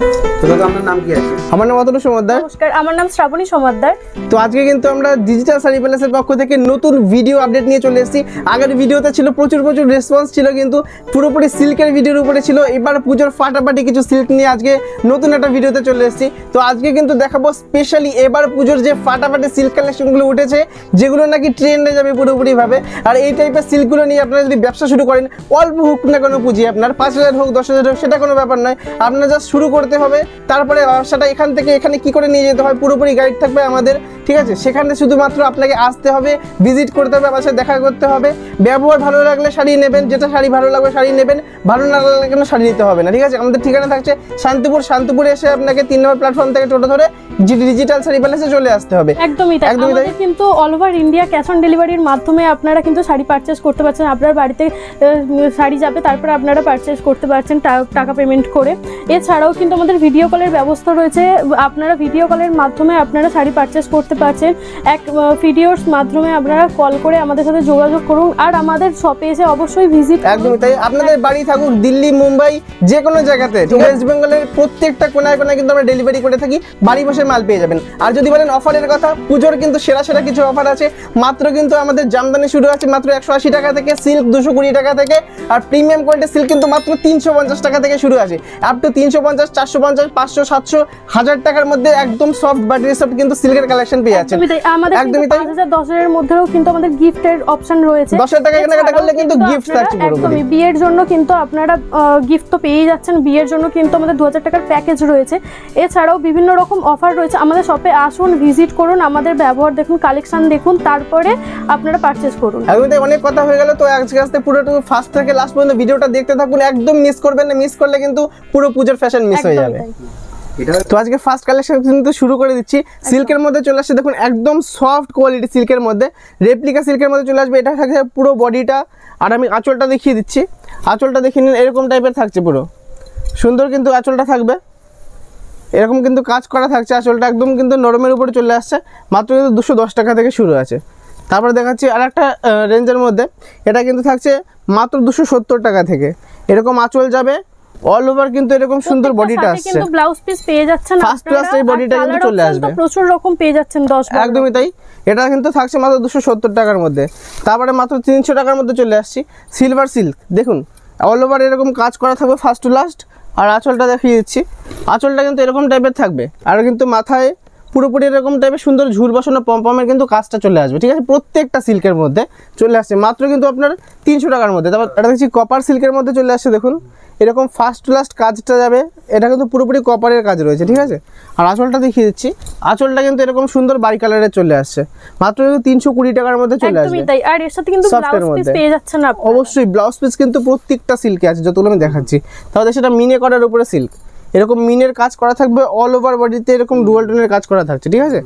আমার আমার নাম তো আজকে কিন্তু আমরা ডিজিটাল পক্ষ থেকে নতুন ভিডিও আপডেট নিয়ে চলে এসেছি আগের ছিল প্রচুর প্রচুর রেসপন্স ছিল কিন্তু পুরোপুরি সিল্কের ভিডিওর উপরে ছিল এবার পুজোর ফাটাফাটি কিছু সিল্ক নিয়ে আজকে নতুন একটা ভিডিওতে চলে এসেছি তো আজকে কিন্তু দেখাবো স্পেশালি এবার পুজোর যে ফাটাফাটি সিল্ক কালেকশনগুলো উঠেছে যেগুলো নাকি ট্রেন্ডে যাবে পুরোপুরি ভাবে আর এই টাইপের সিল্কগুলো নিয়ে আপনারা যদি ব্যবসা শুরু করেন অল্প হোক না কোনো পুঁজি আপনার পাঁচ হাজার হোক দশ হাজার হোক সেটা কোনো ব্যাপার নয় আপনারা জাস্ট শুরু করতে ঘোরাতে হবে তারপরে ব্যবসাটা এখান থেকে এখানে কি করে নিয়ে যেতে হয় পুরোপুরি গাইড থাকবে আমাদের ঠিক আছে সেখানে শুধুমাত্র আপনাকে আসতে হবে ভিজিট করতে হবে আমার দেখা করতে হবে ব্যবহার ভালো লাগলে শাড়ি নেবেন যেটা শাড়ি ভালো লাগবে শাড়ি নেবেন ভালো না লাগলে কেন শাড়ি নিতে হবে না ঠিক আছে আমাদের ঠিকানা থাকছে শান্তিপুর শান্তিপুরে এসে আপনাকে তিন নম্বর প্ল্যাটফর্ম থেকে টোটো ধরে ডিজিটাল শাড়ি প্যালেসে চলে আসতে হবে একদমই তাই কিন্তু all over India cash on ডেলিভারির মাধ্যমে আপনারা কিন্তু শাড়ি পারচেস করতে পারছেন আপনার বাড়িতে শাড়ি যাবে তারপর আপনারা পারচেস করতে পারছেন টাকা পেমেন্ট করে এছাড়াও কিন্তু আমাদের ভিডিও কলের ব্যবস্থা রয়েছে আপনারা ভিডিও কলের মাধ্যমে আপনারা শাড়ি পারচেস করতে পারছেন এক ভিডিওর মাধ্যমে আপনারা কল করে আমাদের সাথে যোগাযোগ করুন আর আমাদের শপে এসে অবশ্যই ভিজিট একদমই তাই আপনাদের বাড়ি থাকুক দিল্লি মুম্বাই যে কোনো জায়গাতে ওয়েস্ট বেঙ্গলের প্রত্যেকটা কোনায় কোনায় কিন্তু আমরা ডেলিভারি করে থাকি বাড়ি বসে মাল পেয়ে যাবেন আর যদি বলেন অফারের কথা পুজোর কিন্তু সেরা সেরা কিছু অফার আছে মাত্র কিন্তু আমাদের জামদানি শুরু আছে মাত্র একশো আশি টাকা থেকে সিল্ক দুশো কুড়ি টাকা থেকে আর প্রিমিয়াম কোয়ালিটির সিল্ক কিন্তু মাত্র তিনশো পঞ্চাশ টাকা থেকে শুরু আছে আপ টু তিনশো পঞ্চাশ বিয়ের জন্য কিন্তু আপনারা গিফট তো পেয়ে যাচ্ছেন বিয়ের জন্য কিন্তু আমাদের দু টাকার প্যাকেজ রয়েছে এছাড়াও বিভিন্ন রকম অফার রয়েছে আমাদের শপে আসুন ভিজিট করুন আমাদের ব্যবহার দেখুন কালেকশন দেখুন তারপরে আপনারা পারচেস করুন অনেক কথা হয়ে গেল তো আজকে আজকে পুরোটুকু ফার্স্ট থেকে লাস্ট পর্যন্ত ভিডিওটা দেখতে থাকুন একদম মিস করবেন না মিস করলে কিন্তু পুরো পুজোর ফ্যাশন মিস হয়ে যাবে যাবে তো আজকে ফার্স্ট কালেকশন কিন্তু শুরু করে দিচ্ছি সিল্কের আচ্ছা। মধ্যে চলে আসছে দেখুন একদম সফট কোয়ালিটি সিল্কের মধ্যে রেপ্লিকা সিল্কের মধ্যে চলে আসবে এটা থাকছে পুরো বডিটা আর আমি আঁচলটা দেখিয়ে দিচ্ছি আঁচলটা দেখে নিন এরকম টাইপের থাকছে পুরো সুন্দর কিন্তু আঁচলটা থাকবে এরকম কিন্তু কাজ করা থাকছে আঁচলটা একদম কিন্তু নরমের উপরে চলে আসছে মাত্র কিন্তু দুশো দশ টাকা থেকে শুরু আছে তারপরে দেখাচ্ছি আর একটা রেঞ্জের মধ্যে এটা কিন্তু থাকছে মাত্র দুশো সত্তর টাকা থেকে এরকম আঁচল যাবে অল ওভার কিন্তু এরকম সুন্দর বডিটা আসছে কিন্তু ব্লাউজ পিস পেয়ে যাচ্ছেন ফার্স্ট ক্লাস এই বডিটা কিন্তু চলে আসবে প্রচুর রকম পেয়ে যাচ্ছেন 10 একদমই তাই এটা কিন্তু থাকছে মাত্র 270 টাকার মধ্যে তারপরে মাত্র 300 টাকার মধ্যে চলে আসছি সিলভার সিল্ক দেখুন অল ওভার এরকম কাজ করা থাকবে ফার্স্ট টু লাস্ট আর আঁচলটা দেখিয়ে দিচ্ছি আঁচলটা কিন্তু এরকম টাইপের থাকবে আর কিন্তু মাথায় পুরোপুরি এরকম টাইপের সুন্দর ঝুল বসানো পম্পমের কিন্তু কাজটা চলে আসবে ঠিক আছে প্রত্যেকটা সিল্কের মধ্যে চলে আসছে মাত্র কিন্তু আপনার তিনশো টাকার মধ্যে তারপর এটা দেখছি কপার সিল্কের মধ্যে চলে আসছে দেখুন এরকম ফার্স্ট লাস্ট কাজটা যাবে এটা কিন্তু পুরোপুরি কপারের কাজ রয়েছে ঠিক আছে আর আঁচলটা দেখিয়ে দিচ্ছি আঁচলটা কিন্তু এরকম সুন্দর বাড়ি কালারের চলে আসছে মাত্র কিন্তু তিনশো কুড়ি টাকার মধ্যে চলে আসবে আর এর সাথে কিন্তু সফটের মধ্যে অবশ্যই ব্লাউজ পিস কিন্তু প্রত্যেকটা সিল্কে আছে যতগুলো আমি দেখাচ্ছি তাহলে সেটা মিনে করার উপরে সিল্ক এরকম মিনের কাজ করা থাকবে অল ওভার বডিতে এরকম ডুয়াল টোনের কাজ করা থাকছে ঠিক আছে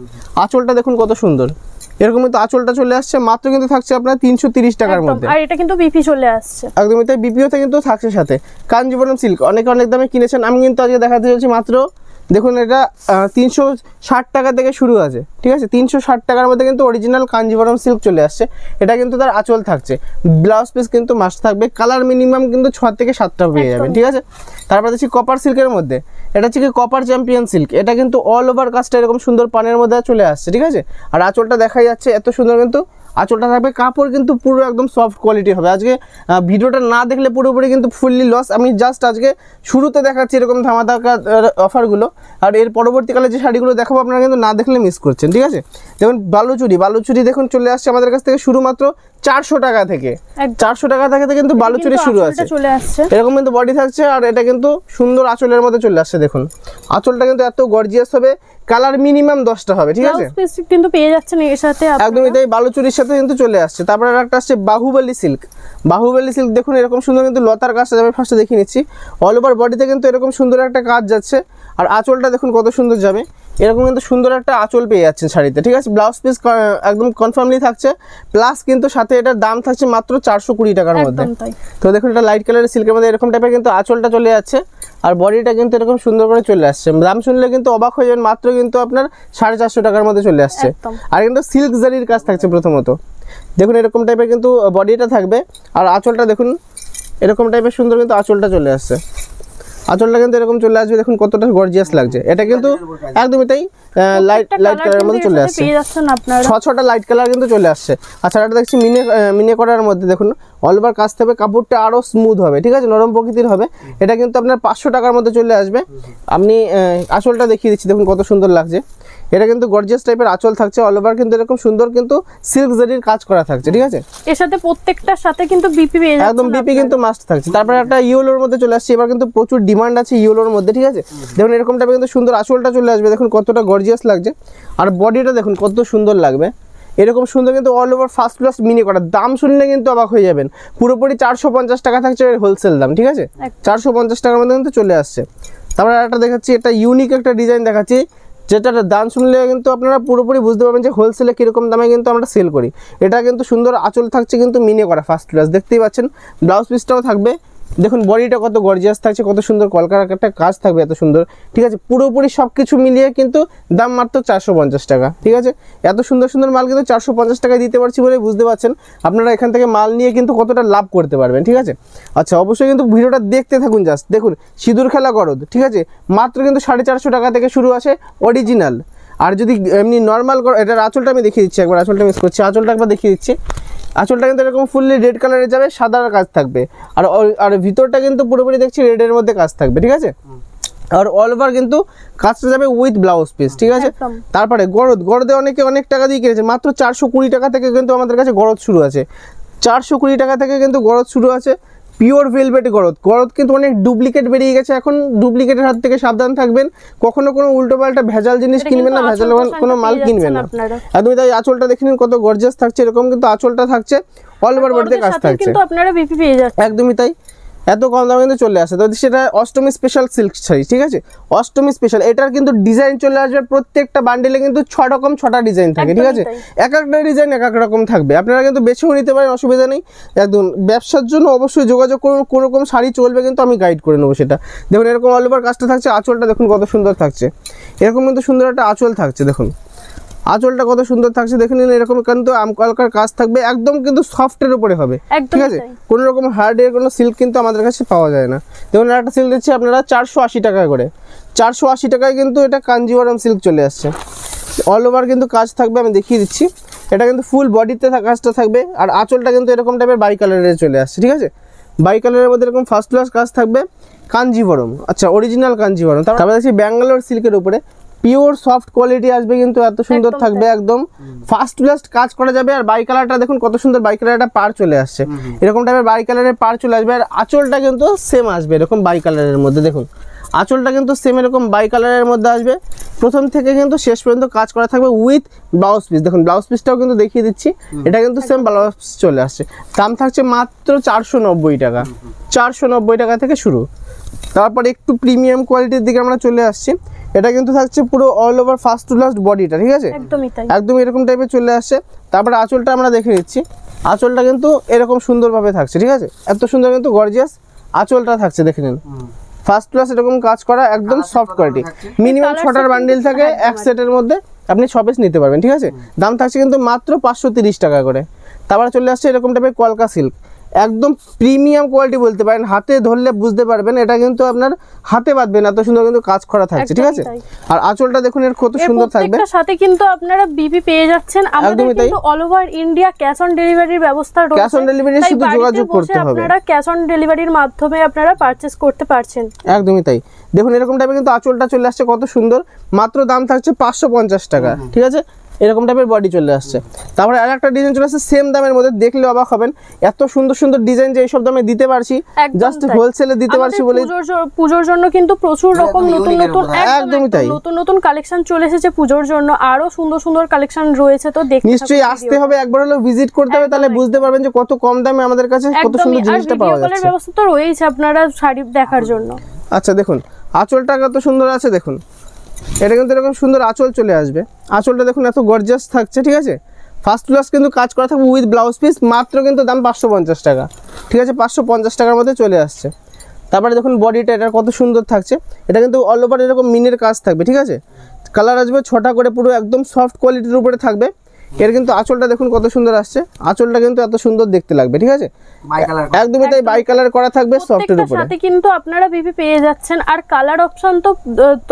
আঁচলটা দেখুন কত সুন্দর এরকম কিন্তু আঁচলটা চলে আসছে মাত্র কিন্তু থাকছে আপনার তিনশো তিরিশ টাকার মধ্যে আর এটা কিন্তু বিপি চলে আসছে একদমই তাই বিপিওতে কিন্তু থাকছে সাথে কাঞ্জিবরম সিল্ক অনেকে অনেক দামে কিনেছেন আমি কিন্তু আজকে দেখাতে চলছি মাত্র দেখুন এটা তিনশো ষাট টাকা থেকে শুরু আছে ঠিক আছে তিনশো ষাট টাকার মধ্যে কিন্তু অরিজিনাল কাঞ্জিভরম সিল্ক চলে আসছে এটা কিন্তু তার আঁচল থাকছে ব্লাউজ পিস কিন্তু মাস্ট থাকবে কালার মিনিমাম কিন্তু ছ থেকে সাতটা পেয়ে যাবেন ঠিক আছে তারপর দেখছি কপার সিল্কের মধ্যে এটা হচ্ছে কি কপার চ্যাম্পিয়ন সিল্ক এটা কিন্তু অল ওভার কাস্টটা এরকম সুন্দর পানের মধ্যে চলে আসছে ঠিক আছে আর আঁচলটা দেখা যাচ্ছে এত সুন্দর কিন্তু আঁচলটা থাকবে কাপড় কিন্তু পুরো একদম সফট কোয়ালিটি হবে আজকে ভিডিওটা না দেখলে পুরোপুরি কিন্তু ফুললি লস আমি জাস্ট আজকে শুরুতে দেখাচ্ছি এরকম ধামাধাকা অফারগুলো আর এর পরবর্তীকালে যে শাড়িগুলো দেখাবো আপনারা কিন্তু না দেখলে মিস করছেন ঠিক আছে দেখুন বালুচুরি বালুচুরি দেখুন চলে আসছে আমাদের কাছ থেকে শুধুমাত্র চারশো টাকা থেকে চারশো টাকা থেকে কিন্তু বালুচুরি শুরু আছে চলে আসছে এরকম কিন্তু বডি থাকছে আর এটা কিন্তু সুন্দর আঁচলের মধ্যে চলে আসছে দেখুন আঁচলটা কিন্তু এত গর্জিয়াস হবে কালার মিনিমাম দশটা হবে ঠিক আছে কিন্তু পেয়ে যাচ্ছে এর সাথে একদমই তাই বালুচুরির সাথে কিন্তু চলে আসছে তারপরে একটা আসছে বাহুবলি সিল্ক বাহুবলি সিল্ক দেখুন এরকম সুন্দর কিন্তু লতার কাজটা যাবে ফার্স্টে দেখিয়ে নিচ্ছি অল ওভার বডিতে কিন্তু এরকম সুন্দর একটা কাজ যাচ্ছে আর আঁচলটা দেখুন কত সুন্দর যাবে এরকম কিন্তু সুন্দর একটা আঁচল পেয়ে যাচ্ছেন শাড়িতে ঠিক আছে ব্লাউজ পিস একদম কনফার্মলি থাকছে প্লাস কিন্তু সাথে এটার দাম থাকছে মাত্র চারশো কুড়ি টাকার মধ্যে তো দেখুন এটা লাইট কালারের সিল্কের মধ্যে এরকম টাইপের কিন্তু আঁচলটা চলে যাচ্ছে আর বডিটা কিন্তু এরকম সুন্দর করে চলে আসছে দাম শুনলে কিন্তু অবাক হয়ে যাবেন মাত্র কিন্তু আপনার সাড়ে চারশো টাকার মধ্যে চলে আসছে আর কিন্তু সিল্ক জারির কাজ থাকছে প্রথমত দেখুন এরকম টাইপের কিন্তু বডিটা থাকবে আর আঁচলটা দেখুন এরকম টাইপের সুন্দর কিন্তু আঁচলটা চলে আসছে আঁচলটা কিন্তু এরকম চলে আসবে দেখুন কতটা গর্জিয়াস লাগছে এটা কিন্তু একদমই তাই লাইট লাইট কালারের মধ্যে চলে আসছে ছ ছটা লাইট কালার কিন্তু চলে আসছে আচ্ছা এটা দেখছি মিনে মিনে করার মধ্যে দেখুন অলবার কাজ থেকে কাপড়টা আরও স্মুথ হবে ঠিক আছে নরম প্রকৃতির হবে এটা কিন্তু আপনার পাঁচশো টাকার মধ্যে চলে আসবে আপনি আঁচলটা দেখিয়ে দিচ্ছি দেখুন কত সুন্দর লাগছে এটা কিন্তু গর্জিয়াস টাইপের আঁচল থাকছে অল ওভার কিন্তু এরকম সুন্দর কিন্তু সিল্ক জেরির কাজ করা থাকছে ঠিক আছে এর সাথে প্রত্যেকটার সাথে কিন্তু বিপি একদম বিপি কিন্তু মাস্ট থাকছে তারপরে একটা ইউলোর মধ্যে চলে আসছে এবার কিন্তু প্রচুর ডিমান্ড আছে ইউলোর মধ্যে ঠিক আছে দেখুন এরকম টাইপের কিন্তু সুন্দর আঁচলটা চলে আসবে দেখুন কতটা গর্জিয়াস লাগছে আর বডিটা দেখুন কত সুন্দর লাগবে এরকম সুন্দর কিন্তু অল ওভার ফার্স্ট ক্লাস মিনি করা দাম শুনলে কিন্তু অবাক হয়ে যাবেন পুরোপুরি চারশো পঞ্চাশ টাকা থাকছে হোলসেল দাম ঠিক আছে চারশো পঞ্চাশ টাকার মধ্যে কিন্তু চলে আসছে তারপরে একটা দেখাচ্ছি একটা ইউনিক একটা ডিজাইন দেখাচ্ছি যেটা দাম শুনলে কিন্তু আপনারা পুরোপুরি বুঝতে পারবেন যে হোলসেলে কীরকম দামে কিন্তু আমরা সেল করি এটা কিন্তু সুন্দর আঁচল থাকছে কিন্তু মিনে করা ফার্স্ট ক্লাস দেখতেই পাচ্ছেন ব্লাউজ পিসটাও থাকবে দেখুন বডিটা কত গর্জিয়াস থাকছে কত সুন্দর কলকারখানাটা কাজ থাকবে এত সুন্দর ঠিক আছে পুরোপুরি সব কিছু মিলিয়ে কিন্তু দাম মাত্র চারশো টাকা ঠিক আছে এত সুন্দর সুন্দর মাল কিন্তু চারশো পঞ্চাশ টাকায় দিতে পারছি বলে বুঝতে পারছেন আপনারা এখান থেকে মাল নিয়ে কিন্তু কতটা লাভ করতে পারবেন ঠিক আছে আচ্ছা অবশ্যই কিন্তু ভিডিওটা দেখতে থাকুন জাস্ট দেখুন সিঁদুর খেলা গরদ ঠিক আছে মাত্র কিন্তু সাড়ে চারশো টাকা থেকে শুরু আসে অরিজিনাল আর যদি এমনি নর্মাল এটার আঁচলটা আমি দেখিয়ে দিচ্ছি একবার আঁচলটা মিস করছি আঁচলটা একবার দেখিয়ে দিচ্ছি আঁচলটা কিন্তু এরকম ফুললি রেড কালারের যাবে সাদার কাজ থাকবে আর আর ভিতরটা কিন্তু পুরোপুরি দেখছি রেডের মধ্যে কাজ থাকবে ঠিক আছে আর অল ওভার কিন্তু কাজটা যাবে উইথ ব্লাউজ পিস ঠিক আছে তারপরে গরদ গরদে অনেকে অনেক টাকা দিয়ে কিনেছে মাত্র চারশো কুড়ি টাকা থেকে কিন্তু আমাদের কাছে গরদ শুরু আছে চারশো কুড়ি টাকা থেকে কিন্তু গরদ শুরু আছে পিওর ভেলভেট গরদ গরদ কিন্তু অনেক ডুপ্লিকেট বেরিয়ে গেছে এখন ডুপ্লিকেটের হাত থেকে সাবধান থাকবেন কখনো কোনো উল্টোপাল্টা ভেজাল জিনিস কিনবেন না ভেজাল কোনো মাল কিনবেন না একদমই তাই আঁচলটা দেখে নিন কত গর্জাস থাকছে এরকম কিন্তু আঁচলটা থাকছে অল ওভার বডিতে কাজ থাকছে কিন্তু আপনারা বিপি পেয়ে একদমই তাই এত কম দামে কিন্তু চলে আসে তো সেটা অষ্টমী স্পেশাল সিল্ক শাড়ি ঠিক আছে অষ্টমী স্পেশাল এটার কিন্তু ডিজাইন চলে আসবে প্রত্যেকটা বান্ডিলে কিন্তু ছ রকম ছটা ডিজাইন থাকে ঠিক আছে এক একটা ডিজাইন এক এক রকম থাকবে আপনারা কিন্তু বেছেও নিতে পারেন অসুবিধা নেই একদম ব্যবসার জন্য অবশ্যই যোগাযোগ করুন কোনোরকম শাড়ি চলবে কিন্তু আমি গাইড করে নেবো সেটা দেখুন এরকম অল ওভার কাজটা থাকছে আঁচলটা দেখুন কত সুন্দর থাকছে এরকম কিন্তু সুন্দর একটা আঁচল থাকছে দেখুন আঁচলটা কত সুন্দর থাকছে দেখে নিন এরকম কিন্তু আমকলকার কাজ থাকবে একদম কিন্তু সফটের উপরে হবে ঠিক আছে কোনো রকম হার্ডের কোনো সিল্ক কিন্তু আমাদের কাছে পাওয়া যায় না যেমন একটা সিল্ক দিচ্ছি আপনারা চারশো আশি টাকা করে চারশো আশি টাকায় কিন্তু এটা কাঞ্জিওয়ারাম সিল্ক চলে আসছে অল ওভার কিন্তু কাজ থাকবে আমি দেখিয়ে দিচ্ছি এটা কিন্তু ফুল বডিতে কাজটা থাকবে আর আঁচলটা কিন্তু এরকম টাইপের বাই কালারের চলে আসছে ঠিক আছে বাই কালারের মধ্যে এরকম ফার্স্ট ক্লাস কাজ থাকবে কাঞ্জিভরম আচ্ছা অরিজিনাল কাঞ্জিভরম তারপরে দেখছি ব্যাঙ্গালোর সিল্কের উপরে পিওর সফট কোয়ালিটি আসবে কিন্তু এত সুন্দর থাকবে একদম ফার্স্ট ফাস্ট কাজ করা যাবে আর বাই কালারটা দেখুন কত সুন্দর বাই কালারটা পার চলে আসছে এরকম টাইপের বাই কালারের পার চলে আসবে আর আঁচলটা কিন্তু সেম আসবে এরকম বাই কালারের মধ্যে দেখুন আঁচলটা কিন্তু সেম এরকম বাই কালারের মধ্যে আসবে প্রথম থেকে কিন্তু শেষ পর্যন্ত কাজ করা থাকবে উইথ ব্লাউজ পিস দেখুন ব্লাউজ পিসটাও কিন্তু দেখিয়ে দিচ্ছি এটা কিন্তু সেম ব্লাউজ পিস চলে আসছে দাম থাকছে মাত্র চারশো নব্বই টাকা চারশো নব্বই টাকা থেকে শুরু তারপর একটু প্রিমিয়াম কোয়ালিটির দিকে আমরা চলে আসছি এটা কিন্তু থাকছে পুরো all over first to last বডিটা ঠিক আছে একদমই একদম এরকম টাইপের চলে আসছে তারপরে আঁচলটা আমরা দেখে নিচ্ছি আঁচলটা কিন্তু এরকম সুন্দরভাবে থাকছে ঠিক আছে এত সুন্দর কিন্তু গর্জিয়াস আঁচলটা থাকছে দেখে নিন ফার্স্ট ক্লাস এরকম কাজ করা একদম সফট কোয়ালিটি মিনিমাম ছটার বান্ডিল হ্যাঁ, থাকে এক সেটের মধ্যে আপনি ছ পিস নিতে পারবেন ঠিক আছে দাম থাকছে কিন্তু মাত্র পাঁচশো টাকা করে তারপরে চলে আসছে এরকম টাইপের কলকা সিল্ক একদম প্রিমিয়াম কোয়ালিটি বলতে পারেন হাতে ধরলে বুঝতে পারবেন এটা কিন্তু আপনার হাতে বাঁধবে না এত সুন্দর কিন্তু কাজ করা থাকছে ঠিক আছে আর আঁচলটা দেখুন এর কত সুন্দর থাকবে সাথে কিন্তু আপনারা বিবি পেয়ে যাচ্ছেন আমাদের কিন্তু all over India cash on ডেলিভারির ব্যবস্থা রয়েছে ক্যাশ অন ডেলিভারি শুধু যোগাযোগ করতে হবে আপনারা ক্যাশ অন ডেলিভারির মাধ্যমে আপনারা পারচেজ করতে পারছেন একদমই তাই দেখুন এরকম টাইপের কিন্তু আঁচলটা চলে আসছে কত সুন্দর মাত্র দাম থাকছে পাঁচশো টাকা ঠিক আছে এরকম টাইপের বডি চলে আসছে তারপরে আর একটা ডিজাইন চলে আসছে সেম দামের মধ্যে দেখলে অবাক হবেন এত সুন্দর সুন্দর ডিজাইন যে এইসব দামে দিতে পারছি জাস্ট হোলসেলে দিতে পারছি বলে পুজোর জন্য কিন্তু প্রচুর রকম নতুন নতুন একদমই তাই নতুন নতুন কালেকশন চলে এসেছে পুজোর জন্য আরো সুন্দর সুন্দর কালেকশন রয়েছে তো দেখতে নিশ্চয়ই আসতে হবে একবার হলো ভিজিট করতে হবে তাহলে বুঝতে পারবেন যে কত কম দামে আমাদের কাছে কত সুন্দর জিনিসটা পাওয়া যাচ্ছে ব্যবস্থা তো রয়েছে আপনারা শাড়ি দেখার জন্য আচ্ছা দেখুন আঁচলটা তো সুন্দর আছে দেখুন এটা কিন্তু এরকম সুন্দর আঁচল চলে আসবে আঁচলটা দেখুন এত গর্জাস থাকছে ঠিক আছে ফার্স্ট ক্লাস কিন্তু কাজ করা থাকবে উইথ ব্লাউজ পিস মাত্র কিন্তু দাম পাঁচশো পঞ্চাশ টাকা ঠিক আছে পাঁচশো পঞ্চাশ টাকার মধ্যে চলে আসছে তারপরে দেখুন বডিটা এটা কত সুন্দর থাকছে এটা কিন্তু অল ওভার এরকম মিনের কাজ থাকবে ঠিক আছে কালার আসবে ছটা করে পুরো একদম সফট কোয়ালিটির উপরে থাকবে এর কিন্তু আঁচলটা দেখুন কত সুন্দর আসছে আঁচলটা কিন্তু এত সুন্দর দেখতে লাগবে ঠিক আছে একদমই তাই বাই কালার করা থাকবে সফটের উপরে সাথে কিন্তু আপনারা বিবি পেয়ে যাচ্ছেন আর কালার অপশন তো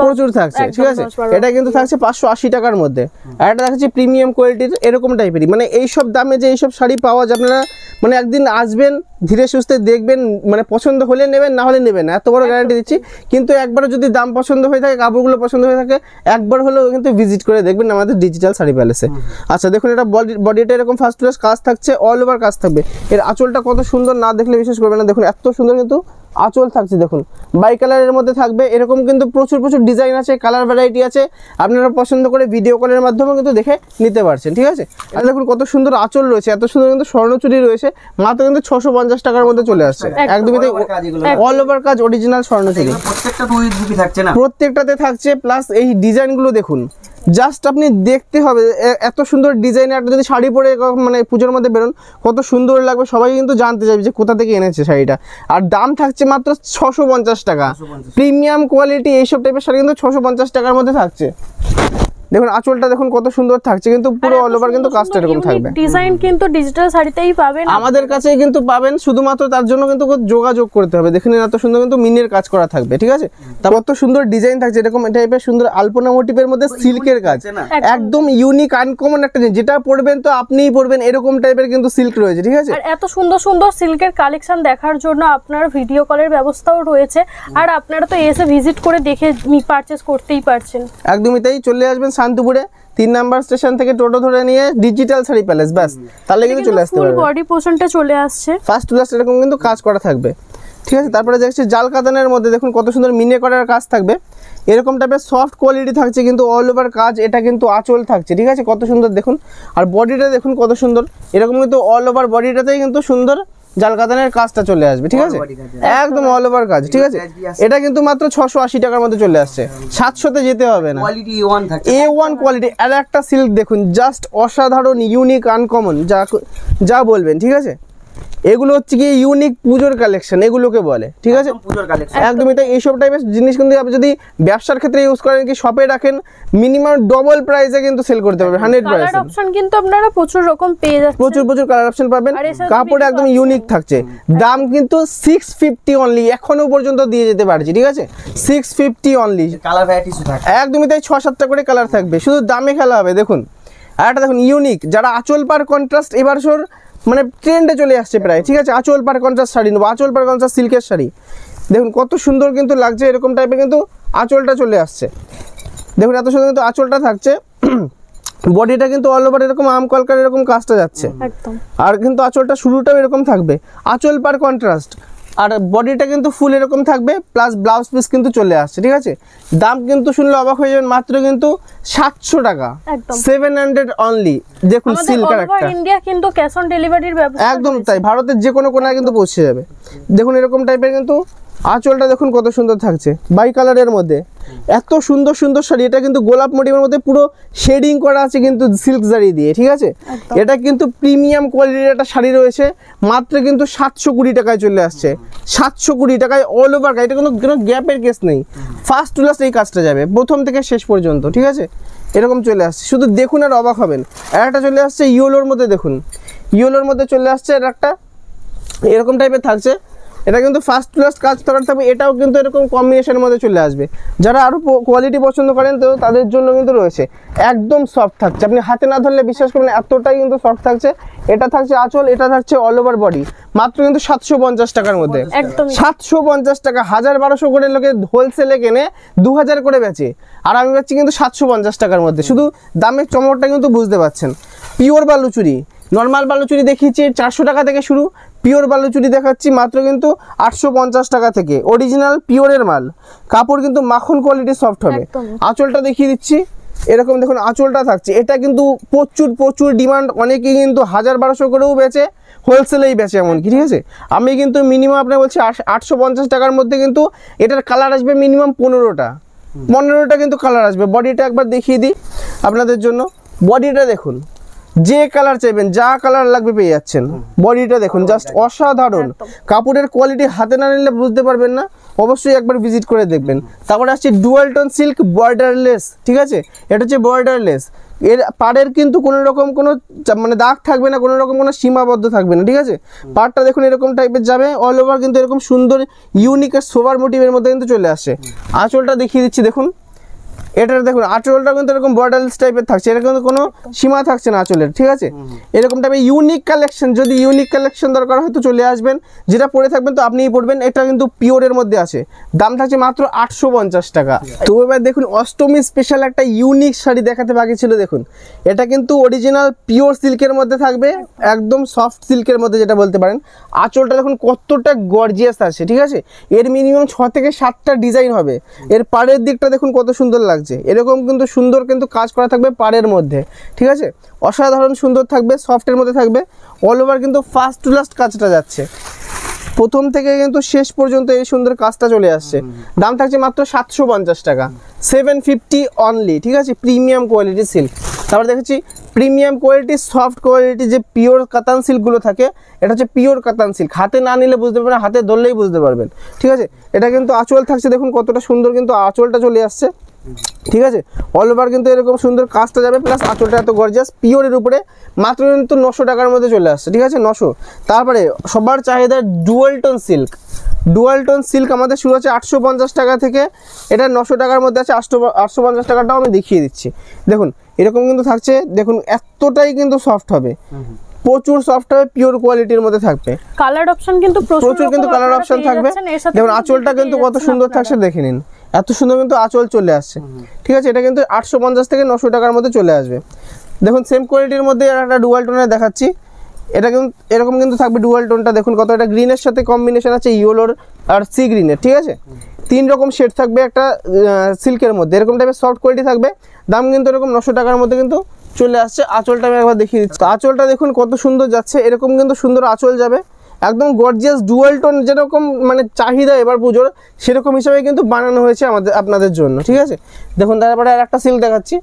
প্রচুর থাকছে ঠিক আছে এটা কিন্তু থাকছে 580 টাকার মধ্যে আর এটা দেখাচ্ছি প্রিমিয়াম কোয়ালিটির এরকম টাইপেরই মানে এই সব দামে যে এই সব শাড়ি পাওয়া যায় আপনারা মানে একদিন আসবেন ধীরে সুস্থে দেখবেন মানে পছন্দ হলে নেবেন না হলে নেবেন এত বড় গ্যারান্টি দিচ্ছি কিন্তু একবার যদি দাম পছন্দ হয়ে থাকে কাপড়গুলো পছন্দ হয়ে থাকে একবার হলেও কিন্তু ভিজিট করে দেখবেন আমাদের ডিজিটাল শাড়ি প্যালেসে আচ্ছা দেখুন এটা বডিটা এরকম ফার্স্ট ক্লাস কাজ থাকছে অল ওভার কাজ থাকবে এর আঁচলটা কত সুন্দর না দেখলে বিশ্বাস করবে না দেখুন এত সুন্দর কিন্তু আঁচল থাকছে দেখুন বাই কালারের মধ্যে থাকবে এরকম কিন্তু প্রচুর প্রচুর ডিজাইন আছে কালার ভ্যারাইটি আছে আপনারা পছন্দ করে ভিডিও কলের মাধ্যমে কিন্তু দেখে নিতে পারছেন ঠিক আছে আর দেখুন কত সুন্দর আঁচল রয়েছে এত সুন্দর কিন্তু স্বর্ণচুরি রয়েছে মাত্র কিন্তু ছশো পঞ্চাশ টাকার মধ্যে চলে আসছে একদমই অল ওভার কাজ অরিজিনাল স্বর্ণ থেকে প্রত্যেকটাতে থাকছে প্লাস এই ডিজাইনগুলো দেখুন জাস্ট আপনি দেখতে হবে এত সুন্দর ডিজাইনে একটা যদি শাড়ি পরে মানে পুজোর মধ্যে বেরোন কত সুন্দর লাগবে সবাই কিন্তু জানতে চাইবে যে কোথা থেকে এনেছে শাড়িটা আর দাম থাকছে মাত্র ছশো টাকা প্রিমিয়াম কোয়ালিটি এইসব টাইপের শাড়ি কিন্তু ছশো টাকার মধ্যে থাকছে দেখুন আঁচলটা দেখুন কত সুন্দর থাকছে কিন্তু পুরো অল ওভার কিন্তু কাজটা এরকম থাকবে ডিজাইন কিন্তু ডিজিটাল শাড়িতেই পাবেন আমাদের কাছে কিন্তু পাবেন শুধুমাত্র তার জন্য কিন্তু যোগাযোগ করতে হবে দেখুন এত সুন্দর কিন্তু মিনের কাজ করা থাকবে ঠিক আছে তারপর তো সুন্দর ডিজাইন থাকছে এরকম টাইপের সুন্দর আলপনা মোটিভের মধ্যে সিল্কের কাজ একদম ইউনিক আনকমন একটা জিনিস যেটা পরবেন তো আপনিই পরবেন এরকম টাইপের কিন্তু সিল্ক রয়েছে ঠিক আছে আর এত সুন্দর সুন্দর সিল্কের কালেকশন দেখার জন্য আপনার ভিডিও কলের ব্যবস্থাও রয়েছে আর আপনারা তো এসে ভিজিট করে দেখে পারচেজ করতেই পারছেন একদমই তাই চলে আসবেন শান্তিপুরে তিন নাম্বার স্টেশন থেকে টোটো ধরে নিয়ে ডিজিটাল শাড়ি প্যালেস ব্যাস তাহলে কিন্তু চলে আসতে পারবে বডি পোর্শনটা চলে আসছে ফার্স্ট ক্লাস এরকম কিন্তু কাজ করা থাকবে ঠিক আছে তারপরে দেখছি জাল কাতানের মধ্যে দেখুন কত সুন্দর মিনে করার কাজ থাকবে এরকম টাইপের সফট কোয়ালিটি থাকছে কিন্তু অল ওভার কাজ এটা কিন্তু আঁচল থাকছে ঠিক আছে কত সুন্দর দেখুন আর বডিটা দেখুন কত সুন্দর এরকম কিন্তু অল ওভার বডিটাতেই কিন্তু সুন্দর জাল কাতানের কাজটা চলে আসবে ঠিক আছে একদম অল ওভার কাজ ঠিক আছে এটা কিন্তু মাত্র ছশো আশি টাকার মধ্যে চলে আসছে হ্যাঁ। সাতশোতে যেতে হবে না এ ওয়ান কোয়ালিটি আর একটা সিল্ক দেখুন জাস্ট অসাধারণ ইউনিক আনকমন যা যা বলবেন ঠিক আছে এগুলো হচ্ছে কি ইউনিক পুজোর কালেকশন এগুলোকে বলে ঠিক আছে পুজোর কালেকশন একদমই তাই এইসব টাইপের জিনিস কিন্তু আপনি যদি ব্যবসার ক্ষেত্রে ইউজ করেন কি শপে রাখেন মিনিমাম ডবল প্রাইসে কিন্তু সেল করতে পারবেন হান্ড্রেড পার্সেন্ট কালার অপশন কিন্তু আপনারা প্রচুর রকম পেয়ে যাচ্ছেন প্রচুর প্রচুর কালার অপশন পাবেন কাপড় একদম ইউনিক থাকছে দাম কিন্তু 650 অনলি এখনো পর্যন্ত দিয়ে যেতে পারছি ঠিক আছে 650 অনলি কালার ভ্যারাইটিস থাকে একদমই তাই 6 সাতটা করে কালার থাকবে শুধু দামে খেলা হবে দেখুন আর একটা দেখুন ইউনিক যারা আচল পার কন্ট্রাস্ট এবার মানে ট্রেন্ডে চলে আসছে প্রায় ঠিক আছে আঁচল পার কনট্রাস্ট শাড়ি নেবো আঁচল পার কনট্রাস্ট সিল্কের শাড়ি দেখুন কত সুন্দর কিন্তু লাগছে এরকম টাইপের কিন্তু আঁচলটা চলে আসছে দেখুন এত সুন্দর কিন্তু আঁচলটা থাকছে বডিটা কিন্তু অল ওভার এরকম আম কলকার এরকম কাজটা যাচ্ছে আর কিন্তু আঁচলটা শুরুটাও এরকম থাকবে আঁচল পার কন্ট্রাস্ট আর বডিটা কিন্তু ফুল এরকম থাকবে প্লাস ব্লাউজ পিস কিন্তু চলে আসছে ঠিক আছে দাম কিন্তু শুনলে অবাক হয়ে যাবেন মাত্র কিন্তু সাতশো টাকা সেভেন হান্ড্রেড অনলি দেখুন সিল্কের একটা ইন্ডিয়া কিন্তু ক্যাশ অন ডেলিভারির একদম তাই ভারতের যে কোনো কোনায় কিন্তু পৌঁছে যাবে দেখুন এরকম টাইপের কিন্তু আঁচলটা দেখুন কত সুন্দর থাকছে বাই কালারের মধ্যে এত সুন্দর সুন্দর শাড়ি এটা কিন্তু গোলাপ মোটিমের মধ্যে পুরো শেডিং করা আছে কিন্তু সিল্ক শাড়ি দিয়ে ঠিক আছে এটা কিন্তু প্রিমিয়াম কোয়ালিটির একটা শাড়ি রয়েছে মাত্র কিন্তু সাতশো কুড়ি টাকায় চলে আসছে সাতশো কুড়ি টাকায় অল ওভার এটা কিন্তু কোনো গ্যাপের কেস নেই ফার্স্ট টু লাস্ট এই কাজটা যাবে প্রথম থেকে শেষ পর্যন্ত ঠিক আছে এরকম চলে আসছে শুধু দেখুন আর অবাক হবেন আর একটা চলে আসছে ইয়োলোর মধ্যে দেখুন ইয়োলোর মধ্যে চলে আসছে আর একটা এরকম টাইপের থাকছে এটা কিন্তু ফার্স্ট ক্লাস কাজ করার থাকবে এটাও কিন্তু এরকম কম্বিনেশনের মধ্যে চলে আসবে যারা আরও কোয়ালিটি পছন্দ করেন তো তাদের জন্য কিন্তু রয়েছে একদম সফট থাকছে আপনি হাতে না ধরলে বিশ্বাস করবেন এতটাই কিন্তু সফট থাকছে এটা থাকছে আঁচল এটা থাকছে অল ওভার বডি মাত্র কিন্তু সাতশো পঞ্চাশ টাকার মধ্যে সাতশো পঞ্চাশ টাকা হাজার বারোশো করে লোকে হোলসেলে কেনে দু হাজার করে বেচে আর আমি বেচছি কিন্তু সাতশো পঞ্চাশ টাকার মধ্যে শুধু দামের চমকটা কিন্তু বুঝতে পারছেন পিওর বালুচুরি নর্মাল বালুচুরি দেখিয়েছে চারশো টাকা থেকে শুরু পিওর বালুচুরি দেখাচ্ছি মাত্র কিন্তু আটশো টাকা থেকে অরিজিনাল পিওরের মাল কাপড় কিন্তু মাখন কোয়ালিটি সফট হবে আঁচলটা দেখিয়ে দিচ্ছি এরকম দেখুন আঁচলটা থাকছে এটা কিন্তু প্রচুর প্রচুর ডিমান্ড অনেকেই কিন্তু হাজার বারোশো করেও বেচে হোলসেলেই বেচে এমনকি ঠিক আছে আমি কিন্তু মিনিমাম আপনার বলছি আটশো পঞ্চাশ টাকার মধ্যে কিন্তু এটার কালার আসবে মিনিমাম পনেরোটা পনেরোটা কিন্তু কালার আসবে বডিটা একবার দেখিয়ে দিই আপনাদের জন্য বডিটা দেখুন যে কালার চাইবেন যা কালার লাগবে পেয়ে যাচ্ছেন বডিটা দেখুন জাস্ট অসাধারণ কাপড়ের কোয়ালিটি হাতে না নিলে বুঝতে পারবেন না অবশ্যই একবার ভিজিট করে দেখবেন তারপরে আসছে ডুয়েলটন সিল্ক বর্ডারলেস ঠিক আছে এটা হচ্ছে বর্ডারলেস এর পাড়ের কিন্তু কোনো রকম কোনো মানে দাগ থাকবে না কোনো রকম কোনো সীমাবদ্ধ থাকবে না ঠিক আছে পাড়টা দেখুন এরকম টাইপের যাবে অল ওভার কিন্তু এরকম সুন্দর ইউনিক আর সোভার মোটিভের মধ্যে কিন্তু চলে আসে আঁচলটা দেখিয়ে দিচ্ছি দেখুন এটা দেখুন আঁচলটা কিন্তু এরকম বর্ডারলেস টাইপের থাকছে এটা কিন্তু কোনো সীমা থাকছে না আঁচলের ঠিক আছে এরকম টাইপের ইউনিক কালেকশন যদি ইউনিক কালেকশন দরকার হয় তো চলে আসবেন যেটা পরে থাকবেন তো আপনিই পড়বেন এটা কিন্তু পিওরের মধ্যে আছে দাম থাকছে মাত্র আটশো টাকা তো এবার দেখুন অষ্টমী স্পেশাল একটা ইউনিক শাড়ি দেখাতে বাকি ছিল দেখুন এটা কিন্তু অরিজিনাল পিওর সিল্কের মধ্যে থাকবে একদম সফট সিল্কের মধ্যে যেটা বলতে পারেন আঁচলটা দেখুন কতটা গর্জিয়াস আছে ঠিক আছে এর মিনিমাম ছ থেকে সাতটা ডিজাইন হবে এর পাড়ের দিকটা দেখুন কত সুন্দর লাগছে লাগছে এরকম কিন্তু সুন্দর কিন্তু কাজ করা থাকবে পাড়ের মধ্যে ঠিক আছে অসাধারণ সুন্দর থাকবে সফটের মধ্যে থাকবে অল ওভার কিন্তু ফার্স্ট টু লাস্ট কাজটা যাচ্ছে প্রথম থেকে কিন্তু শেষ পর্যন্ত এই সুন্দর কাজটা চলে আসছে দাম থাকছে মাত্র সাতশো পঞ্চাশ টাকা সেভেন ফিফটি অনলি ঠিক আছে প্রিমিয়াম কোয়ালিটি সিল্ক তারপর দেখেছি প্রিমিয়াম কোয়ালিটি সফট কোয়ালিটি যে পিওর কাতান সিল্কগুলো থাকে এটা হচ্ছে পিওর কাতান সিল্ক হাতে না নিলে বুঝতে পারবেন হাতে ধরলেই বুঝতে পারবেন ঠিক আছে এটা কিন্তু আঁচল থাকছে দেখুন কতটা সুন্দর কিন্তু আঁচলটা চলে আসছে ঠিক আছে অল ওভার কিন্তু এরকম সুন্দর কাজটা যাবে প্লাস আঁচলটা এত গর্জাস পিওরের উপরে মাত্র কিন্তু নশো টাকার মধ্যে চলে আসছে ঠিক আছে নশো তারপরে সবার চাহিদা ডুয়েলটন সিল্ক ডুয়েলটন সিল্ক আমাদের শুরু আছে আটশো টাকা থেকে এটা নশো টাকার মধ্যে আছে আটশো আটশো টাকাটাও আমি দেখিয়ে দিচ্ছি দেখুন এরকম কিন্তু থাকছে দেখুন এতটাই কিন্তু সফট হবে প্রচুর সফট হবে পিওর কোয়ালিটির মধ্যে থাকবে কালার অপশন কিন্তু প্রচুর কিন্তু কালার অপশন থাকবে দেখুন আঁচলটা কিন্তু কত সুন্দর থাকছে দেখে নিন এত সুন্দর কিন্তু আঁচল চলে আসছে ঠিক আছে এটা কিন্তু আটশো পঞ্চাশ থেকে নশো টাকার মধ্যে চলে আসবে দেখুন সেম কোয়ালিটির মধ্যে একটা ডুয়াল টোনে দেখাচ্ছি এটা কিন্তু এরকম কিন্তু থাকবে ডুয়াল টোনটা দেখুন কত এটা গ্রিনের সাথে কম্বিনেশন আছে ইয়েলোর আর সি গ্রিনের ঠিক আছে তিন রকম শেড থাকবে একটা সিল্কের মধ্যে এরকম টাইপের সফট কোয়ালিটি থাকবে দাম কিন্তু এরকম নশো টাকার মধ্যে কিন্তু চলে আসছে আঁচলটা আমি একবার দেখিয়ে দিচ্ছি আঁচলটা দেখুন কত সুন্দর যাচ্ছে এরকম কিন্তু সুন্দর আঁচল যাবে একদম গর্জিয়াস ডুয়াল টোন যেরকম মানে চাহিদা এবার পুজোর সেরকম হিসাবে কিন্তু বানানো হয়েছে আমাদের আপনাদের জন্য ঠিক আছে দেখুন তারপরে আর একটা সিল দেখাচ্ছি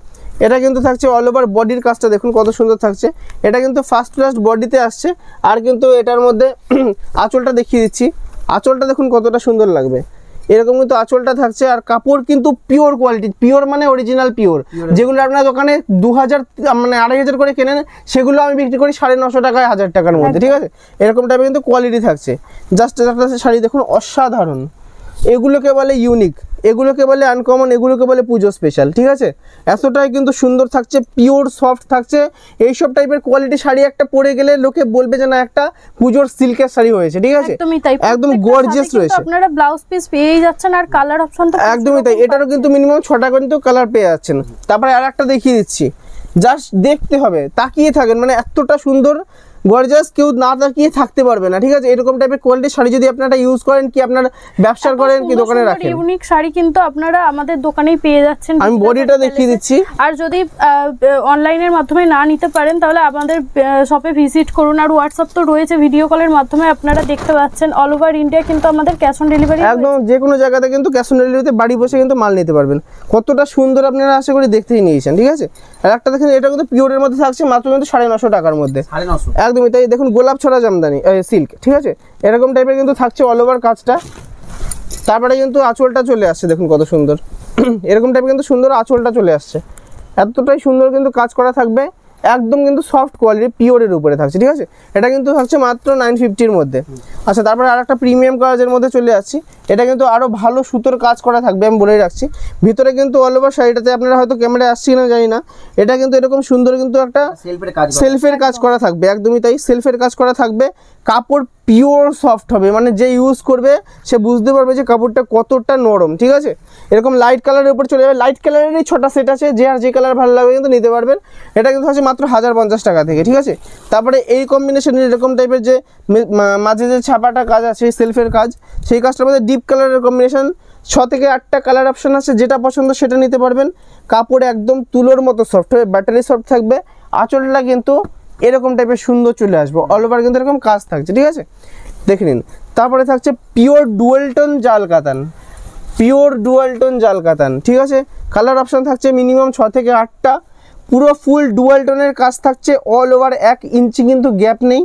এটা কিন্তু থাকছে অল ওভার বডির কাজটা দেখুন কত সুন্দর থাকছে এটা কিন্তু ফার্স্ট ক্লাস বডিতে আসছে আর কিন্তু এটার মধ্যে আঁচলটা দেখিয়ে দিচ্ছি আঁচলটা দেখুন কতটা সুন্দর লাগবে এরকম কিন্তু আঁচলটা থাকছে আর কাপড় কিন্তু পিওর কোয়ালিটি পিওর মানে অরিজিনাল পিওর যেগুলো আপনার দোকানে দু হাজার মানে আড়াই হাজার করে কেনেন সেগুলো আমি বিক্রি করি সাড়ে নশো টাকায় হাজার টাকার মধ্যে আচ্ছা। ঠিক আছে এরকম টাইপের কিন্তু কোয়ালিটি থাকছে জাস্ট একটা শাড়ি দেখুন অসাধারণ এগুলোকে বলে ইউনিক এগুলোকে বলে আনকমন এগুলোকে বলে পুজো স্পেশাল ঠিক আছে এতটাই কিন্তু সুন্দর থাকছে পিওর সফট থাকছে এইসব টাইপের কোয়ালিটি শাড়ি একটা পরে গেলে লোকে বলবে যে না একটা পুজোর সিল্কের শাড়ি হয়েছে ঠিক আছে একদম গর্জিয়াস রয়েছে আপনারা ব্লাউজ পিস পেয়েই যাচ্ছেন আর কালার অপশন তো একদমই তাই এটারও কিন্তু মিনিমাম ছটা কিন্তু কালার পেয়ে যাচ্ছেন তারপরে আর একটা দেখিয়ে দিচ্ছি জাস্ট দেখতে হবে তাকিয়ে থাকেন মানে এতটা সুন্দর গর্জাস কেউ না তাকিয়ে থাকতে পারবে না ঠিক আছে এরকম টাইপের কোয়ালিটির শাড়ি যদি আপনারা ইউজ করেন কি আপনার ব্যবসা করেন কি দোকানে রাখেন ইউনিক শাড়ি কিন্তু আপনারা আমাদের দোকানেই পেয়ে যাচ্ছেন আমি বডিটা দেখিয়ে দিচ্ছি আর যদি অনলাইনের মাধ্যমে না নিতে পারেন তাহলে আমাদের শপে ভিজিট করুন আর হোয়াটসঅ্যাপ তো রয়েছে ভিডিও কলের মাধ্যমে আপনারা দেখতে পাচ্ছেন অল ওভার ইন্ডিয়া কিন্তু আমাদের ক্যাশ অন ডেলিভারি একদম যে কোনো জায়গাতে কিন্তু ক্যাশ অন ডেলিভারিতে বাড়ি বসে কিন্তু মাল নিতে পারবেন কতটা সুন্দর আপনারা আশা করি দেখতেই নিয়েছেন ঠিক আছে আর একটা দেখেন এটা কিন্তু পিওরের মধ্যে থাকছে মাত্র কিন্তু সাড়ে নশো টাকার মধ্যে সাড়ে নশো একদমই তাই দেখুন গোলাপ ছড়া জামদানি সিল্ক ঠিক আছে এরকম টাইপের কিন্তু থাকছে অল ওভার কাজটা তারপরে কিন্তু আঁচলটা চলে আসছে দেখুন কত সুন্দর এরকম টাইপের কিন্তু সুন্দর আঁচলটা চলে আসছে এতটাই সুন্দর কিন্তু কাজ করা থাকবে একদম কিন্তু সফট কোয়ালিটি পিওরের উপরে থাকছে ঠিক আছে এটা কিন্তু থাকছে মাত্র নাইন ফিফটির মধ্যে আচ্ছা তারপরে আর একটা প্রিমিয়াম কাজের মধ্যে চলে আসছি এটা কিন্তু আরও ভালো সুতোর কাজ করা থাকবে আমি বলেই রাখছি ভিতরে কিন্তু অল ওভার শাড়িটাতে আপনারা হয়তো ক্যামেরায় আসছি না জানি না এটা কিন্তু এরকম সুন্দর কিন্তু একটা সেলফের কাজ করা থাকবে একদমই তাই সেলফের কাজ করা থাকবে কাপড় পিওর সফট হবে মানে যে ইউজ করবে সে বুঝতে পারবে যে কাপড়টা কতটা নরম ঠিক আছে এরকম লাইট কালারের উপর চলে যাবে লাইট কালারেরই ছটা সেট আছে যে আর যে কালার ভালো লাগবে কিন্তু নিতে পারবেন এটা কিন্তু আছে মাত্র হাজার পঞ্চাশ টাকা থেকে ঠিক আছে তারপরে এই কম্বিনেশনের এরকম টাইপের যে মাঝে যে ছাপাটা কাজ আছে সেলফের কাজ সেই কাজটার মধ্যে ডিপ কালারের কম্বিনেশন ছ থেকে আটটা কালার অপশান আছে যেটা পছন্দ সেটা নিতে পারবেন কাপড় একদম তুলোর মতো সফট হবে ব্যাটারি সফট থাকবে আঁচলটা কিন্তু এরকম টাইপের সুন্দর চলে আসবে অল ওভার কিন্তু এরকম কাজ থাকছে ঠিক আছে দেখে নিন তারপরে থাকছে পিওর ডুয়েলটন জাল কাতান পিওর ডুয়েলটন জাল কাতান ঠিক আছে কালার অপশান থাকছে মিনিমাম ছ থেকে আটটা পুরো ফুল ডুয়েলটনের কাজ থাকছে অল ওভার এক ইঞ্চি কিন্তু গ্যাপ নেই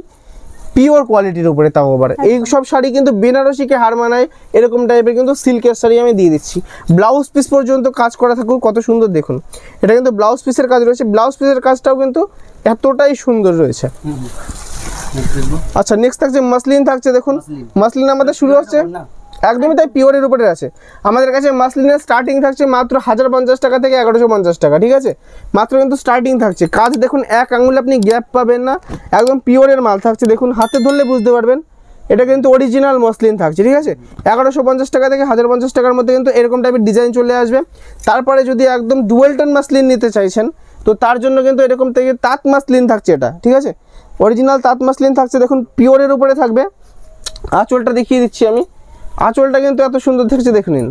পিওর কোয়ালিটির উপরে তাও আবার এই সব শাড়ি কিন্তু বেনারসিকে হার মানায় এরকম টাইপের কিন্তু সিল্কের শাড়ি আমি দিয়ে দিচ্ছি ব্লাউজ পিস পর্যন্ত কাজ করা থাকুক কত সুন্দর দেখুন এটা কিন্তু ব্লাউজ পিসের কাজ রয়েছে ব্লাউজ পিসের কাজটাও কিন্তু এতটাই সুন্দর রয়েছে আচ্ছা নেক্সট থাকছে মাসলিন থাকছে দেখুন মাসলিন আমাদের শুরু হচ্ছে একদমই তাই পিওরের উপরে আছে আমাদের কাছে মাসলিনের স্টার্টিং থাকছে মাত্র হাজার পঞ্চাশ টাকা থেকে এগারোশো পঞ্চাশ টাকা ঠিক আছে মাত্র কিন্তু স্টার্টিং থাকছে কাজ দেখুন এক আঙুলে আপনি গ্যাপ পাবেন না একদম পিওরের মাল থাকছে দেখুন হাতে ধরলে বুঝতে পারবেন এটা কিন্তু অরিজিনাল মসলিন থাকছে ঠিক আছে এগারোশো পঞ্চাশ টাকা থেকে হাজার পঞ্চাশ টাকার মধ্যে কিন্তু এরকম টাইপের ডিজাইন চলে আসবে তারপরে যদি একদম ডুয়েল টন মসলিন নিতে চাইছেন তো তার জন্য কিন্তু এরকম থেকে তাঁত মাসলিন থাকছে এটা ঠিক আছে অরিজিনাল তাঁত মাসলিন থাকছে দেখুন পিওরের উপরে থাকবে আঁচলটা দেখিয়ে দিচ্ছি আমি আঁচলটা কিন্তু এত সুন্দর থাকছে দেখে নিন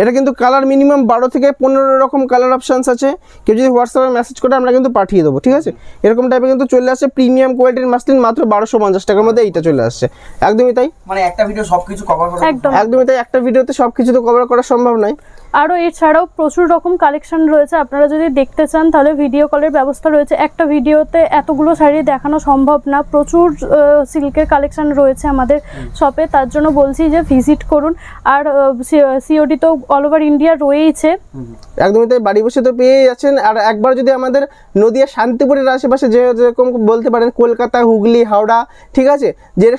এটা কিন্তু কালার মিনিমাম বারো থেকে পনেরো রকম কালার অপশানস আছে কেউ যদি হোয়াটসঅ্যাপে মেসেজ করে আমরা কিন্তু পাঠিয়ে দেবো ঠিক আছে এরকম টাইপের কিন্তু চলে আসছে প্রিমিয়াম কোয়ালিটির মাসলিন মাত্র বারোশো পঞ্চাশ টাকার মধ্যে এইটা চলে আসছে একদমই তাই মানে একটা ভিডিও সব কিছু কভার একদমই তাই একটা ভিডিওতে সব কিছু তো কভার করা সম্ভব নয় আরও এছাড়াও প্রচুর রকম কালেকশন রয়েছে আপনারা যদি দেখতে চান তাহলে ভিডিও কলের ব্যবস্থা রয়েছে একটা ভিডিওতে এতগুলো শাড়ি দেখানো সম্ভব না প্রচুর সিল্কের কালেকশন রয়েছে আমাদের শপে তার জন্য বলছি যে ভিজিট করুন আর সিওডি তো অল ওভার ইন্ডিয়া রয়েইছে একদমই তাই বাড়ি বসে তো পেয়ে যাচ্ছেন আর একবার যদি আমাদের নদিয়া শান্তিপুরের আশেপাশে যে যেরকম বলতে পারেন কলকাতা হুগলি হাওড়া ঠিক আছে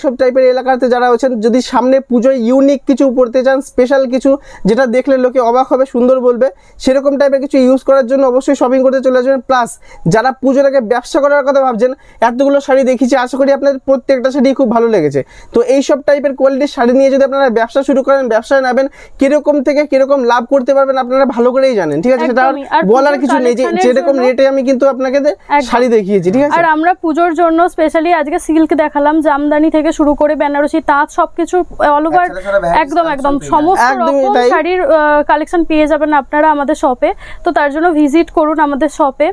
সব টাইপের এলাকাতে যারা আছেন যদি সামনে পুজোয় ইউনিক কিছু পড়তে চান স্পেশাল কিছু যেটা দেখলে লোকে অবাক অবাক হবে সুন্দর বলবে সেরকম টাইপের কিছু ইউজ করার জন্য অবশ্যই শপিং করতে চলে আসবেন প্লাস যারা পুজোর আগে ব্যবসা করার কথা ভাবছেন এতগুলো শাড়ি দেখেছি আশা করি আপনাদের প্রত্যেকটা শাড়ি খুব ভালো লেগেছে তো এই সব টাইপের কোয়ালিটির শাড়ি নিয়ে যদি আপনারা ব্যবসা শুরু করেন ব্যবসায় নেবেন কিরকম থেকে কিরকম লাভ করতে পারবেন আপনারা ভালো করেই জানেন ঠিক আছে সেটা বলার কিছু নেই যে যেরকম রেটে আমি কিন্তু আপনাকে শাড়ি দেখিয়েছি ঠিক আছে আর আমরা পুজোর জন্য স্পেশালি আজকে সিল্ক দেখালাম জামদানি থেকে শুরু করে বেনারসি তাঁত সবকিছু অল ওভার একদম একদম সমস্ত রকম শাড়ির কালেকশন কালেকশন পেয়ে যাবেন আপনারা আমাদের শপে তো তার জন্য ভিজিট করুন আমাদের শপে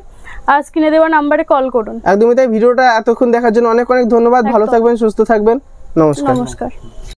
আর স্ক্রিনে দেওয়া নাম্বারে কল করুন একদমই তাই ভিডিওটা এতক্ষণ দেখার জন্য অনেক অনেক ধন্যবাদ ভালো থাকবেন সুস্থ থাকবেন নমস্কার নমস্কার